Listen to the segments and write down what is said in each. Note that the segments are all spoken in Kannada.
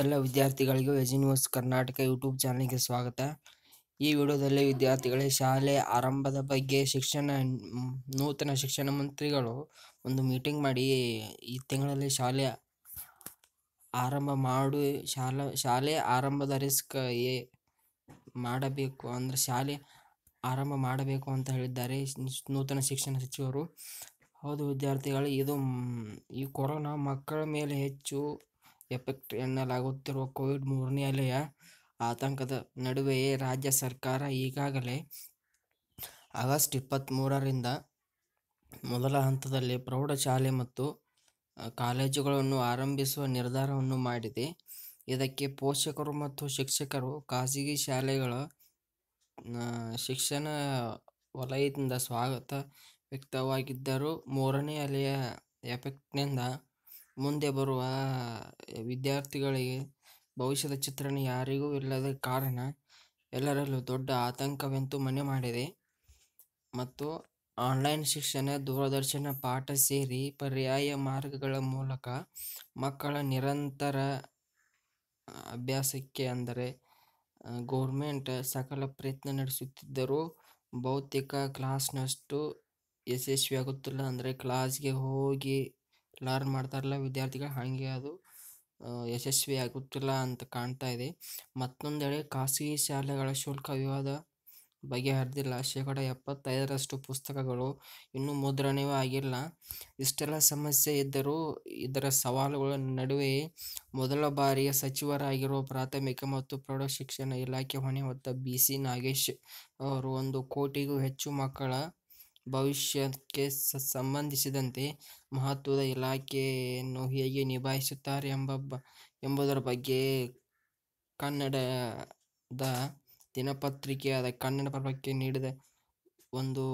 ಎಲ್ಲ ವಿದ್ಯಾರ್ಥಿಗಳಿಗೂ ವೆಜ್ ಕರ್ನಾಟಕ ಯೂಟ್ಯೂಬ್ ಚಾನಲ್ಗೆ ಸ್ವಾಗತ ಈ ವಿಡಿಯೋದಲ್ಲಿ ವಿದ್ಯಾರ್ಥಿಗಳೇ ಶಾಲೆ ಆರಂಭದ ಬಗ್ಗೆ ಶಿಕ್ಷಣ ನೂತನ ಶಿಕ್ಷಣ ಮಂತ್ರಿಗಳು ಒಂದು ಮೀಟಿಂಗ್ ಮಾಡಿ ಈ ತಿಂಗಳಲ್ಲಿ ಶಾಲೆ ಆರಂಭ ಮಾಡು ಶಾಲಾ ಶಾಲೆ ಆರಂಭದ ರಿಸ್ಕ್ ಏ ಮಾಡಬೇಕು ಅಂದರೆ ಶಾಲೆ ಆರಂಭ ಮಾಡಬೇಕು ಅಂತ ಹೇಳಿದ್ದಾರೆ ನೂತನ ಶಿಕ್ಷಣ ಸಚಿವರು ಹೌದು ವಿದ್ಯಾರ್ಥಿಗಳು ಇದು ಈ ಕೊರೋನಾ ಮಕ್ಕಳ ಮೇಲೆ ಹೆಚ್ಚು ಎಫೆಕ್ಟ್ ಎನ್ನಲಾಗುತ್ತಿರುವ ಕೋವಿಡ್ ಮೂರನೇ ಅಲೆಯ ಆತಂಕದ ನಡುವೆಯೇ ರಾಜ್ಯ ಸರ್ಕಾರ ಈಗಾಗಲೇ ಆಗಸ್ಟ್ ಇಪ್ಪತ್ತ್ಮೂರರಿಂದ ಮೊದಲ ಹಂತದಲ್ಲಿ ಪ್ರೌಢಶಾಲೆ ಮತ್ತು ಕಾಲೇಜುಗಳನ್ನು ಆರಂಭಿಸುವ ನಿರ್ಧಾರವನ್ನು ಮಾಡಿದೆ ಇದಕ್ಕೆ ಪೋಷಕರು ಮತ್ತು ಶಿಕ್ಷಕರು ಖಾಸಗಿ ಶಾಲೆಗಳ ಶಿಕ್ಷಣ ವಲಯದಿಂದ ಸ್ವಾಗತ ವ್ಯಕ್ತವಾಗಿದ್ದರೂ ಮೂರನೇ ಅಲೆಯ ಎಫೆಕ್ಟ್ನಿಂದ ಮುಂದೆ ಬರುವ ವಿದ್ಯಾರ್ಥಿಗಳಿಗೆ ಭವಿಷ್ಯದ ಚಿತ್ರಣ ಯಾರಿಗೂ ಇಲ್ಲದ ಕಾರಣ ಎಲ್ಲರಲ್ಲೂ ದೊಡ್ಡ ಆತಂಕವೆಂತೂ ಮನೆ ಮಾಡಿದೆ ಮತ್ತು ಆನ್ಲೈನ್ ಶಿಕ್ಷಣ ದೂರದರ್ಶನ ಪಾಠ ಸೇರಿ ಪರ್ಯಾಯ ಮಾರ್ಗಗಳ ಮೂಲಕ ಮಕ್ಕಳ ನಿರಂತರ ಅಭ್ಯಾಸಕ್ಕೆ ಅಂದರೆ ಗೋರ್ಮೆಂಟ್ ಸಕಲ ಪ್ರಯತ್ನ ನಡೆಸುತ್ತಿದ್ದರೂ ಭೌತಿಕ ಕ್ಲಾಸ್ನಷ್ಟು ಯಶಸ್ವಿಯಾಗುತ್ತಿಲ್ಲ ಅಂದರೆ ಕ್ಲಾಸ್ಗೆ ಹೋಗಿ ಲರ್ನ್ ಮಾಡ್ತಾರಲ್ಲ ವಿದ್ಯಾರ್ಥಿಗಳು ಹಾಗೆ ಅದು ಯಶಸ್ವಿ ಆಗುತ್ತಿಲ್ಲ ಅಂತ ಕಾಣ್ತಾ ಇದೆ ಮತ್ತೊಂದೆಡೆ ಖಾಸಗಿ ಶಾಲೆಗಳ ಶುಲ್ಕ ವಿವಾದ ಬಗೆಹರಿದಿಲ್ಲ ಶೇಕಡ ಎಪ್ಪತ್ತೈದರಷ್ಟು ಪುಸ್ತಕಗಳು ಇನ್ನೂ ಮುದ್ರಣವೇ ಆಗಿಲ್ಲ ಇಷ್ಟೆಲ್ಲ ಸಮಸ್ಯೆ ಇದ್ದರೂ ಇದರ ಸವಾಲುಗಳ ನಡುವೆ ಮೊದಲ ಬಾರಿಯ ಸಚಿವರಾಗಿರುವ ಪ್ರಾಥಮಿಕ ಮತ್ತು ಪ್ರೌಢಶಿಕ್ಷಣ ಇಲಾಖೆ ಹೊಣೆ ಹೊತ್ತ ಬಿ ಸಿ ನಾಗೇಶ್ ಅವರು ಒಂದು ಕೋಟಿಗೂ ಹೆಚ್ಚು ಮಕ್ಕಳ ಭವಿಷ್ಯಕ್ಕೆ ಸಂಬಂಧಿಸಿದಂತೆ ಮಹತ್ವದ ಇಲಾಖೆಯನ್ನು ಹೇಗೆ ನಿಭಾಯಿಸುತ್ತಾರೆ ಎಂಬ ಎಂಬುದರ ಬಗ್ಗೆ ಕನ್ನಡದ ದಿನಪತ್ರಿಕೆಯಾದ ಕನ್ನಡ ಪ್ರಭಕ್ಕೆ ನೀಡಿದ ಒಂದು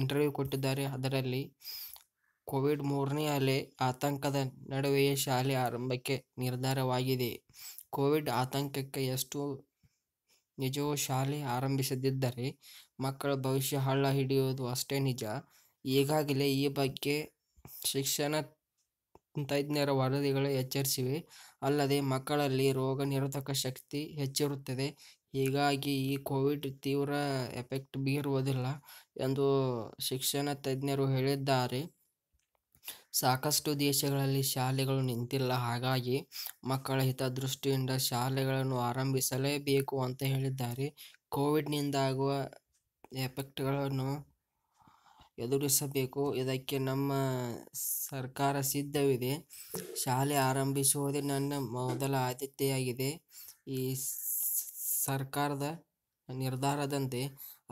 ಇಂಟರ್ವ್ಯೂ ಕೊಟ್ಟಿದ್ದಾರೆ ಅದರಲ್ಲಿ ಕೋವಿಡ್ ಮೂರನೇ ಅಲೆ ಆತಂಕದ ನಡುವೆಯೇ ಶಾಲೆ ಆರಂಭಕ್ಕೆ ನಿರ್ಧಾರವಾಗಿದೆ ಕೋವಿಡ್ ಆತಂಕಕ್ಕೆ ಎಷ್ಟು ನಿಜವೂ ಶಾಲೆ ಆರಂಭಿಸದಿದ್ದರೆ ಮಕ್ಕಳ ಭವಿಷ್ಯ ಹಳ್ಳ ಹಿಡಿಯುವುದು ಅಷ್ಟೇ ನಿಜ. ಈಗಾಗಲೇ ಈ ಬಗ್ಗೆ ಶಿಕ್ಷಣ ತಜ್ಞರ ವರದಿಗಳು ಎಚ್ಚರಿಸಿವೆ. ಅಲ್ಲದೆ ಮಕ್ಕಳಲ್ಲಿ ರೋಗ ನಿರೋಧಕ ಶಕ್ತಿ ಹೆಚ್ಚಿರುತ್ತದೆ. ಹೀಗಾಗಿ ಈ ಕೋವಿಡ್ ತೀವ್ರ ಎಫೆಕ್ಟ್ ಬೀರುವುದಿಲ್ಲ ಎಂದು ಶಿಕ್ಷಣ ತಜ್ಞರು ಹೇಳಿದ್ದಾರೆ. ಸಾಕಷ್ಟು ದೇಶಗಳಲ್ಲಿ ಶಾಲೆಗಳು ನಿಂತಿಲ್ಲ ಹಾಗಾಗಿ ಮಕ್ಕಳ ಹಿತದೃಷ್ಟಿಯಿಂದ ಶಾಲೆಗಳನ್ನು ಆರಂಭಿಸಲೇಬೇಕು ಅಂತ ಹೇಳಿದ್ದಾರೆ ಕೋವಿಡ್ನಿಂದಾಗುವ ಎಫೆಕ್ಟ್ಗಳನ್ನು ಎದುರಿಸಬೇಕು ಇದಕ್ಕೆ ನಮ್ಮ ಸರ್ಕಾರ ಸಿದ್ಧವಿದೆ ಶಾಲೆ ಆರಂಭಿಸುವುದೇ ನನ್ನ ಮೊದಲ ಆದ್ಯತೆಯಾಗಿದೆ ಈ ಸರ್ಕಾರದ ನಿರ್ಧಾರದಂತೆ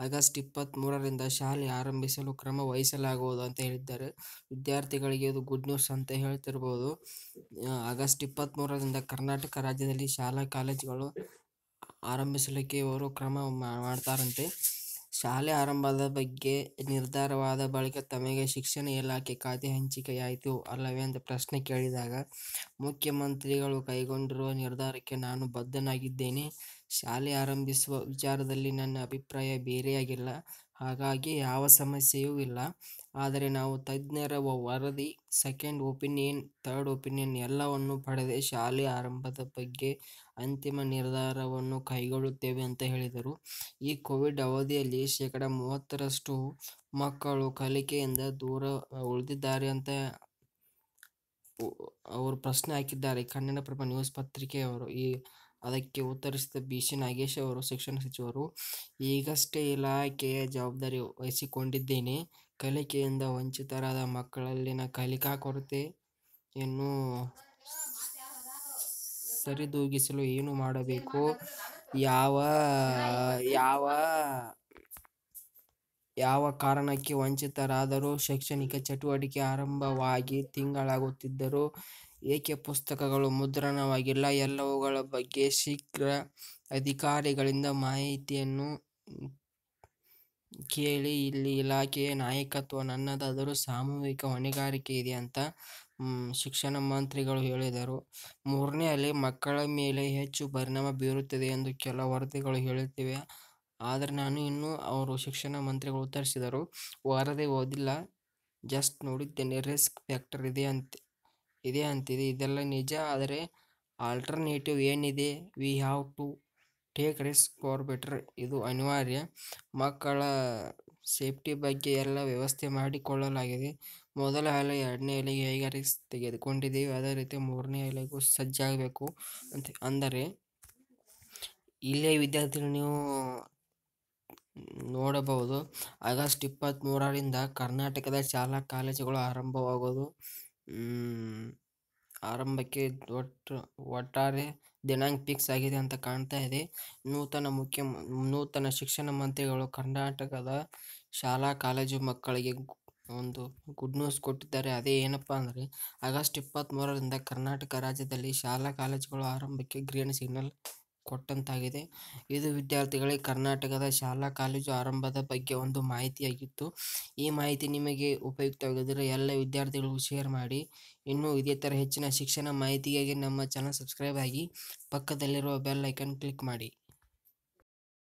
ಆಗಸ್ಟ್ ಇಪ್ಪತ್ತ್ ಮೂರರಿಂದ ಶಾಲೆ ಆರಂಭಿಸಲು ಕ್ರಮ ವಹಿಸಲಾಗುವುದು ಅಂತ ಹೇಳಿದ್ದಾರೆ ವಿದ್ಯಾರ್ಥಿಗಳಿಗೆ ಇದು ಗುಡ್ ನ್ಯೂಸ್ ಅಂತ ಹೇಳ್ತಿರ್ಬೋದು ಆಗಸ್ಟ್ ಇಪ್ಪತ್ತ್ ಮೂರರಿಂದ ಕರ್ನಾಟಕ ರಾಜ್ಯದಲ್ಲಿ ಶಾಲಾ ಕಾಲೇಜುಗಳು ಆರಂಭಿಸಲಿಕ್ಕೆ ಇವರು ಕ್ರಮ ಮಾಡ್ತಾರಂತೆ ಶಾಲೆ ಆರಂಭದ ಬಗ್ಗೆ ನಿರ್ಧಾರವಾದ ಬಳಿಕ ತಮಗೆ ಶಿಕ್ಷಣ ಇಲಾಖೆ ಖಾತೆ ಹಂಚಿಕೆಯಾಯಿತು ಅಲ್ಲವೇ ಅಂತ ಪ್ರಶ್ನೆ ಕೇಳಿದಾಗ ಮುಖ್ಯಮಂತ್ರಿಗಳು ಕೈಗೊಂಡಿರುವ ನಿರ್ಧಾರಕ್ಕೆ ನಾನು ಬದ್ಧನಾಗಿದ್ದೇನೆ ಶಾಲೆ ಆರಂಭಿಸುವ ವಿಚಾರದಲ್ಲಿ ನನ್ನ ಅಭಿಪ್ರಾಯ ಬೇರೆಯಾಗಿಲ್ಲ ಹಾಗಾಗಿ ಯಾವ ಸಮಸ್ಯೆಯೂ ಇಲ್ಲ ಆದರೆ ನಾವು ತಜ್ಞರ ವರದಿ ಸೆಕೆಂಡ್ ಒಪಿನಿಯನ್ ಥರ್ಡ್ ಒಪಿನಿಯನ್ ಎಲ್ಲವನ್ನು ಪಡೆದೇ ಶಾಲೆ ಆರಂಭದ ಬಗ್ಗೆ ಅಂತಿಮ ನಿರ್ಧಾರವನ್ನು ಕೈಗೊಳ್ಳುತ್ತೇವೆ ಅಂತ ಹೇಳಿದರು ಈ ಕೋವಿಡ್ ಅವಧಿಯಲ್ಲಿ ಶೇಕಡ ಮೂವತ್ತರಷ್ಟು ಮಕ್ಕಳು ಕಲಿಕೆಯಿಂದ ದೂರ ಉಳಿದಿದ್ದಾರೆ ಅಂತ ಅವರು ಪ್ರಶ್ನೆ ಹಾಕಿದ್ದಾರೆ ಕನ್ನಡಪ್ರಭ ನ್ಯೂಸ್ ಪತ್ರಿಕೆಯವರು ಈ ಅದಕ್ಕೆ ಉತ್ತರಿಸಿದ ಬಿ ಸಿ ನಾಗೇಶ್ ಅವರು ಶಿಕ್ಷಣ ಸಚಿವರು ಈಗಷ್ಟೇ ಇಲಾಖೆಯ ಜವಾಬ್ದಾರಿ ವಹಿಸಿಕೊಂಡಿದ್ದೇನೆ ಕಲಿಕೆಯಿಂದ ವಂಚಿತರಾದ ಮಕ್ಕಳಲ್ಲಿನ ಕಲಿಕಾ ಕೊರತೆಯನ್ನು ಸರಿದೂಗಿಸಲು ಏನು ಮಾಡಬೇಕು ಯಾವ ಯಾವ ಯಾವ ಕಾರಣಕ್ಕೆ ವಂಚಿತರಾದರೂ ಶೈಕ್ಷಣಿಕ ಚಟುವಟಿಕೆ ಆರಂಭವಾಗಿ ತಿಂಗಳಾಗುತ್ತಿದ್ದರೂ ಏಕೆ ಪುಸ್ತಕಗಳು ಮುದ್ರಣವಾಗಿಲ್ಲ ಎಲ್ಲವುಗಳ ಬಗ್ಗೆ ಶೀಘ್ರ ಅಧಿಕಾರಿಗಳಿಂದ ಮಾಹಿತಿಯನ್ನು ಕೇಳಿ ಇಲ್ಲಿ ಇಲಾಖೆಯ ನಾಯಕತ್ವ ನನ್ನದಾದರೂ ಸಾಮೂಹಿಕ ಹೊಣೆಗಾರಿಕೆ ಇದೆ ಅಂತ ಶಿಕ್ಷಣ ಮಂತ್ರಿಗಳು ಹೇಳಿದರು ಮೂರನೇ ಅಲ್ಲಿ ಮಕ್ಕಳ ಮೇಲೆ ಹೆಚ್ಚು ಪರಿಣಾಮ ಬೀರುತ್ತದೆ ಎಂದು ಕೆಲ ವರದಿಗಳು ಹೇಳುತ್ತಿವೆ ಆದರೆ ನಾನು ಇನ್ನೂ ಅವರು ಶಿಕ್ಷಣ ಮಂತ್ರಿಗಳು ಉತ್ತರಿಸಿದರು ವರದಿ ಓದಿಲ್ಲ ಜಸ್ಟ್ ನೋಡಿದ್ದೇನೆ ರಿಸ್ಕ್ ಫ್ಯಾಕ್ಟರ್ ಇದೆ ಅಂತ ಇದೆ ಅಂತಿದೆ ಇದೆಲ್ಲ ನಿಜ ಆದರೆ ಆಲ್ಟರ್ನೇಟಿವ್ ಏನಿದೆ we have to take risk for better ಇದು ಅನಿವಾರ್ಯ ಮಕ್ಕಳ ಸೇಫ್ಟಿ ಬಗ್ಗೆ ಎಲ್ಲ ವ್ಯವಸ್ಥೆ ಮಾಡಿಕೊಳ್ಳಲಾಗಿದೆ ಮೊದಲ ಅಲೆ ಎರಡನೇ ಅಲೆಗೆ ಹೇಗೆ ರಿಸ್ಕ್ ತೆಗೆದುಕೊಂಡಿದ್ದೀವಿ ಅದೇ ರೀತಿ ಮೂರನೇ ಅಲೆಗೂ ಸಜ್ಜಾಗಬೇಕು ಅಂತ ಅಂದರೆ ಇಲ್ಲೇ ವಿದ್ಯಾರ್ಥಿಗಳು ನೀವು ನೋಡಬಹುದು ಆಗಸ್ಟ್ ಇಪ್ಪತ್ತ್ಮೂರರಿಂದ ಕರ್ನಾಟಕದ ಶಾಲಾ ಕಾಲೇಜುಗಳು ಆರಂಭವಾಗೋದು ಆರಂಭಕ್ಕೆ ಒಟ್ಟು ಒಟ್ಟಾರೆ ದಿನಾಂಕ ಫಿಕ್ಸ್ ಆಗಿದೆ ಅಂತ ಕಾಣ್ತಾ ಇದೆ ನೂತನ ಮುಖ್ಯ ನೂತನ ಶಿಕ್ಷಣ ಮಂತ್ರಿಗಳು ಕರ್ನಾಟಕದ ಶಾಲಾ ಕಾಲೇಜು ಮಕ್ಕಳಿಗೆ ಒಂದು ಗುಡ್ ನ್ಯೂಸ್ ಕೊಟ್ಟಿದ್ದಾರೆ ಅದೇ ಏನಪ್ಪ ಅಂದರೆ ಆಗಸ್ಟ್ ಇಪ್ಪತ್ತ್ಮೂರರಿಂದ ಕರ್ನಾಟಕ ರಾಜ್ಯದಲ್ಲಿ ಶಾಲಾ ಕಾಲೇಜುಗಳು ಆರಂಭಕ್ಕೆ ಗ್ರೀನ್ ಸಿಗ್ನಲ್ ಕೊಟ್ಟಂತಾಗಿದೆ ಇದು ವಿದ್ಯಾರ್ಥಿಗಳಿಗೆ ಕರ್ನಾಟಕದ ಶಾಲಾ ಕಾಲೇಜು ಆರಂಭದ ಬಗ್ಗೆ ಒಂದು ಮಾಹಿತಿಯಾಗಿತ್ತು ಈ ಮಾಹಿತಿ ನಿಮಗೆ ಉಪಯುಕ್ತವಾಗಿದ್ದರೆ ಎಲ್ಲ ವಿದ್ಯಾರ್ಥಿಗಳಿಗೂ ಶೇರ್ ಮಾಡಿ ಇನ್ನೂ ಇದೇ ಥರ ಹೆಚ್ಚಿನ ಶಿಕ್ಷಣ ಮಾಹಿತಿಗಾಗಿ ನಮ್ಮ ಚಾನಲ್ ಸಬ್ಸ್ಕ್ರೈಬ್ ಆಗಿ ಪಕ್ಕದಲ್ಲಿರುವ ಬೆಲ್ ಐಕನ್ ಕ್ಲಿಕ್ ಮಾಡಿ